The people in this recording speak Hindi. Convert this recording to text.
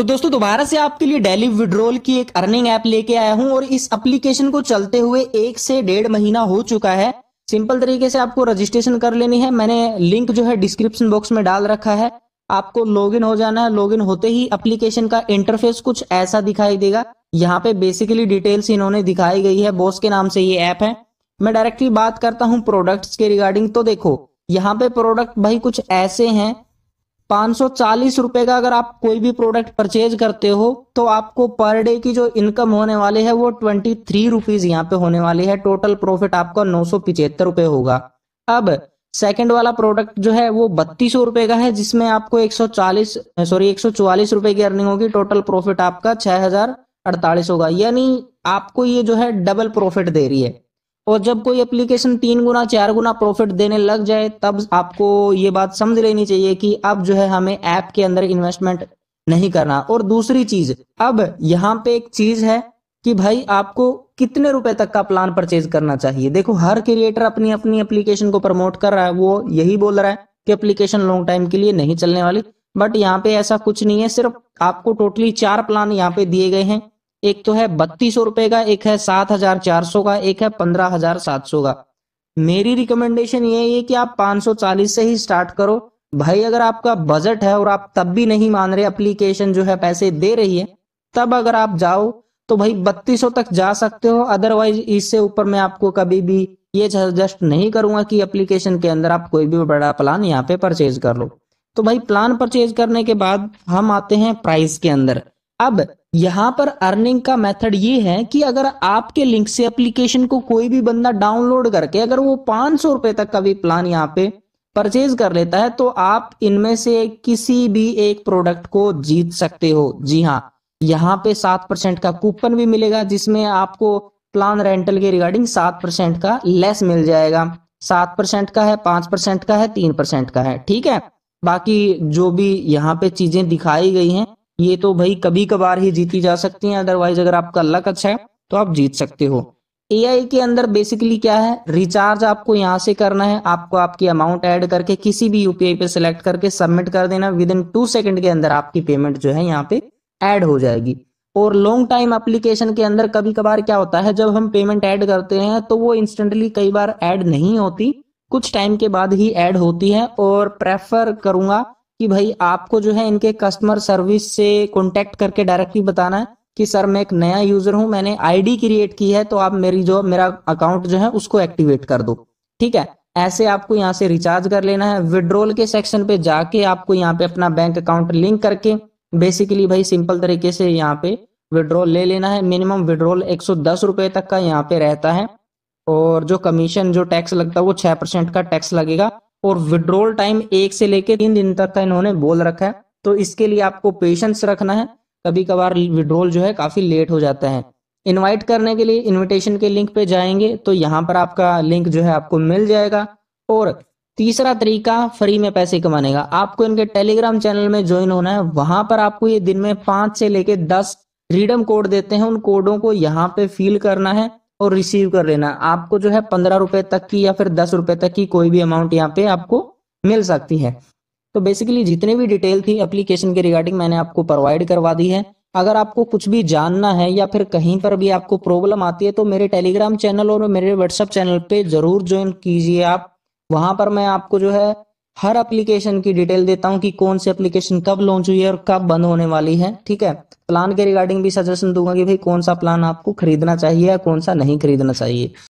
तो दोस्तों दोबारा से आपके लिए डेली विड्रोल की एक अर्निंग ऐप लेके आया हूं और इस एप्लीकेशन को चलते हुए एक से डेढ़ महीना हो चुका है सिंपल तरीके से आपको रजिस्ट्रेशन कर लेनी है मैंने लिंक जो है डिस्क्रिप्शन बॉक्स में डाल रखा है आपको लॉगिन हो जाना है लॉगिन होते ही एप्लीकेशन का इंटरफेस कुछ ऐसा दिखाई देगा यहाँ पे बेसिकली डिटेल्स इन्होंने दिखाई गई है बॉस के नाम से ये ऐप है मैं डायरेक्टली बात करता हूँ प्रोडक्ट्स के रिगार्डिंग तो देखो यहाँ पे प्रोडक्ट भाई कुछ ऐसे हैं 540 रुपए का अगर आप कोई भी प्रोडक्ट परचेज करते हो तो आपको पर डे की जो इनकम होने वाली है वो ट्वेंटी थ्री रुपीज यहाँ पे होने वाली है टोटल प्रॉफिट आपका नौ सौ पिचहत्तर रुपए होगा अब सेकंड वाला प्रोडक्ट जो है वो बत्तीस रुपए का है जिसमें आपको 140 सॉरी एक सौ रुपए की अर्निंग होगी टोटल प्रॉफिट आपका छह हजार अड़तालीस होगा यानी आपको ये जो है डबल प्रॉफिट दे रही है और जब कोई एप्लीकेशन तीन गुना चार गुना प्रॉफिट देने लग जाए तब आपको ये बात समझ लेनी चाहिए कि अब जो है हमें ऐप के अंदर इन्वेस्टमेंट नहीं करना और दूसरी चीज अब यहाँ पे एक चीज है कि भाई आपको कितने रुपए तक का प्लान परचेज करना चाहिए देखो हर क्रिएटर अपनी अपनी एप्लीकेशन को प्रमोट कर रहा है वो यही बोल रहा है कि एप्लीकेशन लॉन्ग टाइम के लिए नहीं चलने वाली बट यहाँ पे ऐसा कुछ नहीं है सिर्फ आपको टोटली चार प्लान यहाँ पे दिए गए हैं एक तो है बत्तीस सौ रुपए का एक है सात हजार चार सौ का एक है पंद्रह हजार सात सौ का मेरी रिकमेंडेशन ये है कि आप पांच सौ चालीस से ही स्टार्ट करो भाई अगर आपका बजट है और आप तब भी नहीं मान रहे एप्लीकेशन जो है पैसे दे रही है तब अगर आप जाओ तो भाई बत्तीस तक जा सकते हो अदरवाइज इससे ऊपर मैं आपको कभी भी ये सजेस्ट नहीं करूंगा कि एप्लीकेशन के अंदर आप कोई भी बड़ा प्लान यहाँ पे परचेज कर लो तो भाई प्लान परचेज करने के बाद हम आते हैं प्राइस के अंदर अब यहां पर अर्निंग का मेथड ये है कि अगर आपके लिंक से एप्लीकेशन को कोई भी बंदा डाउनलोड करके अगर वो पांच सौ रुपए तक का भी प्लान यहाँ पे परचेज कर लेता है तो आप इनमें से किसी भी एक प्रोडक्ट को जीत सकते हो जी हाँ यहाँ पे सात परसेंट का कूपन भी मिलेगा जिसमें आपको प्लान रेंटल के रिगार्डिंग सात परसेंट का लेस मिल जाएगा सात परसेंट का है पांच परसेंट का है तीन परसेंट का है ठीक है बाकी जो भी यहाँ पे चीजें दिखाई गई हैं ये तो भाई कभी कभार ही जीती जा सकती हैं अदरवाइज अगर आपका लक अच्छा है तो आप जीत सकते हो ए के अंदर बेसिकली क्या है रिचार्ज आपको यहाँ से करना है आपको आपकी अमाउंट ऐड करके किसी भी यूपीआई पे सिलेक्ट करके सबमिट कर देना विद इन टू सेकंड के अंदर आपकी पेमेंट जो है यहाँ पे ऐड हो जाएगी और लॉन्ग टाइम एप्लीकेशन के अंदर कभी कभार क्या होता है जब हम पेमेंट ऐड करते हैं तो वो इंस्टेंटली कई बार ऐड नहीं होती कुछ टाइम के बाद ही ऐड होती है और प्रेफर करूंगा कि भाई आपको जो है इनके कस्टमर सर्विस से कॉन्टेक्ट करके डायरेक्टली बताना है कि सर मैं एक नया यूजर हूं मैंने आईडी क्रिएट की है तो आप मेरी जो मेरा अकाउंट जो है उसको एक्टिवेट कर दो ठीक है ऐसे आपको यहाँ से रिचार्ज कर लेना है विड्रोल के सेक्शन पे जाके आपको यहाँ पे अपना बैंक अकाउंट लिंक करके बेसिकली भाई सिंपल तरीके से यहाँ पे विड्रॉल ले लेना है मिनिमम विड्रॉल एक सौ तक का यहाँ पे रहता है और जो कमीशन जो टैक्स लगता है वो छह परसेंट का टैक्स लगेगा और विड्रोल टाइम एक से लेकर तीन दिन तक का इन्होंने बोल रखा है तो इसके लिए आपको पेशेंस रखना है कभी कभार विड्रोल जो है काफी लेट हो जाता है इनवाइट करने के लिए इनविटेशन के लिंक पे जाएंगे तो यहाँ पर आपका लिंक जो है आपको मिल जाएगा और तीसरा तरीका फ्री में पैसे कमाने का आपको इनके टेलीग्राम चैनल में ज्वाइन होना है वहां पर आपको ये दिन में पांच से लेके दस फ्रीडम कोड देते हैं उन कोडों को यहाँ पे फिल करना है और रिसीव कर लेना आपको जो है पंद्रह रुपए तक की या फिर दस रुपए तक की कोई भी अमाउंट यहाँ पे आपको मिल सकती है तो बेसिकली जितने भी डिटेल थी एप्लीकेशन के रिगार्डिंग मैंने आपको प्रोवाइड करवा दी है अगर आपको कुछ भी जानना है या फिर कहीं पर भी आपको प्रॉब्लम आती है तो मेरे टेलीग्राम चैनल और मेरे व्हाट्सएप चैनल पे जरूर ज्वाइन कीजिए आप वहां पर मैं आपको जो है हर एप्लीकेशन की डिटेल देता हूँ कि कौन सी एप्लीकेशन कब लॉन्च हुई है और कब बंद होने वाली है ठीक है प्लान के रिगार्डिंग भी सजेशन दूंगा कि भाई कौन सा प्लान आपको खरीदना चाहिए या कौन सा नहीं खरीदना चाहिए